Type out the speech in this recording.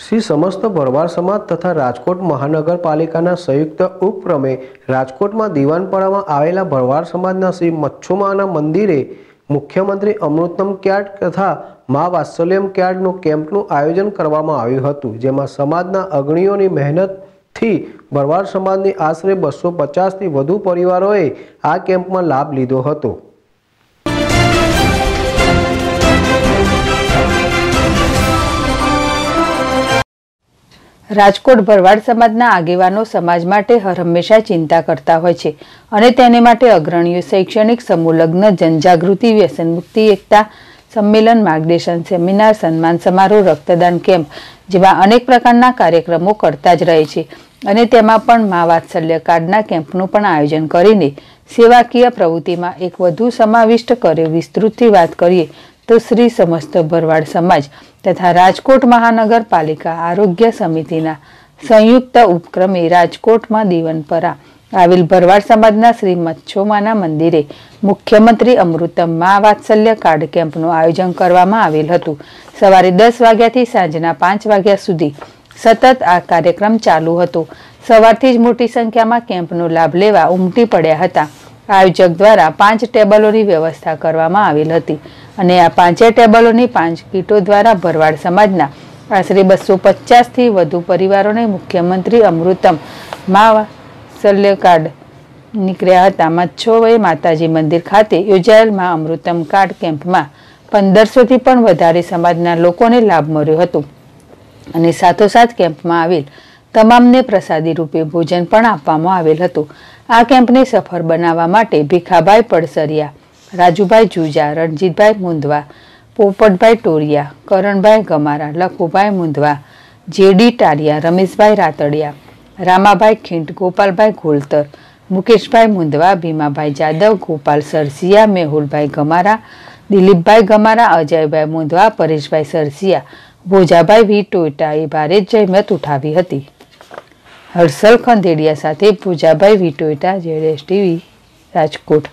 શ્રી સમસ્ત ભરવાડ સમાજ તથા રાજકોટ મહાનગરપાલિકાના સંયુક્ત ઉપક્રમે રાજકોટમાં દિવાનપાડામાં આવેલા ભરવાડ સમાજના શ્રી મચ્છુમાના મંદિરે મુખ્યમંત્રી અમૃતમ ક્યાટ તથા મા વાત્સલ્યમ ક્યાડનું કેમ્પનું આયોજન કરવામાં આવ્યું હતું જેમાં સમાજના અગ્રણીઓની મહેનતથી ભરવાડ સમાજની આશરે બસો પચાસથી વધુ પરિવારોએ આ કેમ્પમાં લાભ લીધો હતો રાજકોટ ભરવાડ સમાજના આગેવાનો સમાજ માટે હરહંમેશા ચિંતા કરતા હોય છે અને તેને માટે અગ્રણીઓ શૈક્ષણિક સમૂહ લગ્ન જનજાગૃતિ વ્યસન મુક્તિ એકતા સંમેલન માર્ગદર્શન સેમિનાર સન્માન સમારોહ રક્તદાન કેમ્પ જેવા અનેક પ્રકારના કાર્યક્રમો કરતા જ રહે છે અને તેમાં પણ મા વાત્સલ્ય કાર્ડના કેમ્પનું પણ આયોજન કરીને સેવાકીય પ્રવૃત્તિમાં એક વધુ સમાવિષ્ટ કરે વિસ્તૃતથી વાત કરીએ તો શ્રી સમસ્ત ભરવાડ સમાજ તથા રાજકોટ મહાનગરપાલિકા આરોગ્ય સમિતિના સંયુક્ત ઉપક્રમે રાજકોટમાં દીવનપરા આવેલ ભરવાડ સમાજના શ્રી મચ્છોમાના મંદિરે મુખ્યમંત્રી અમૃતમ મા વાત્સલ્ય કાર્ડ કેમ્પનું આયોજન કરવામાં આવેલ હતું સવારે દસ વાગ્યાથી સાંજના પાંચ વાગ્યા સુધી સતત આ કાર્યક્રમ ચાલુ હતો સવારથી જ મોટી સંખ્યામાં કેમ્પનો લાભ લેવા ઉમટી પડ્યા હતા આયોજક દ્વારા પાંચ ટેબલોની વ્યવસ્થા કરવામાં આવેલ હતી અને આ પાંચે ટેબલોની પાંચ કીટો દ્વારા ભરવાડ સમાજના આશરે બસો પચાસથી વધુ પરિવારોને મુખ્યમંત્રી અમૃતમ માં શલ્ય કાર્ડ નીકળ્યા હતા મચ્છોએ માતાજી મંદિર ખાતે યોજાયેલમાં અમૃતમ કાર્ડ કેમ્પમાં પંદરસોથી પણ વધારે સમાજના લોકોને લાભ મળ્યો હતો અને સાથોસાથ કેમ્પમાં આવેલ તમામને પ્રસાદી રૂપે ભોજન પણ આપવામાં આવેલ હતું આ કેમ્પને સફળ બનાવવા માટે ભીખાભાઈ પડસરિયા રાજુભાઈ જુજા રણજીતભાઈ મુંદવા પોપટભાઈ ટોરિયા કરણભાઈ ગમારા લખુભાઈ મુંદવા જેડી ટારિયા રમેશભાઈ રાતડિયા રામાભાઈ ખીંટ ગોપાલભાઈ ઘોલતર મુકેશભાઈ મુંદવા ભીમાભાઈ જાદવ ગોપાલ સરસિયા મેહુલભાઈ ગમારા દિલીપભાઈ ગમારા અજયભાઈ મુંદવા પરેશભાઈ સરસિયા ભોજાભાઈ વી ટોયટાએ ભારે જહેમત ઉઠાવી હતી હર્ષલ ખંધેડિયા સાથે Pujabhai Vitoita Z S TV Rajkot